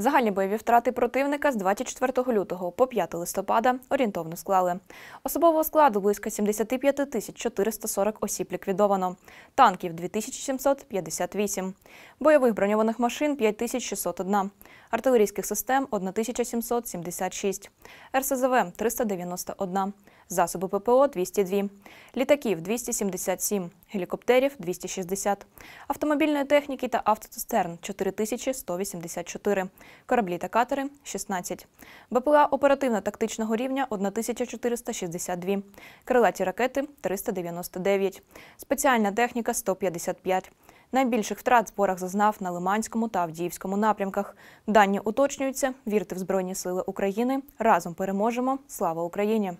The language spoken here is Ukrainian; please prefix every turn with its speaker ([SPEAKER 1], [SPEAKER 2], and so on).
[SPEAKER 1] Загальні бойові втрати противника з 24 лютого по 5 листопада орієнтовно склали. Особового складу близько 75 тисяч 440 осіб ліквідовано, танків 2758, бойових броньованих машин 5601, артилерійських систем 1776, РСЗВ 391, засоби ППО 202, літаків 277, гелікоптерів 260, автомобільної техніки та автоцистерн 4184, кораблі та катери 16, БПЛА оперативно-тактичного рівня 1462, крилаті ракети 399, спеціальна техніка 155. Найбільших втрат зборах зазнав на Лиманському та Авдіївському напрямках. Дані уточнюються. Вірте в Збройні Сили України. Разом переможемо. Слава Україні!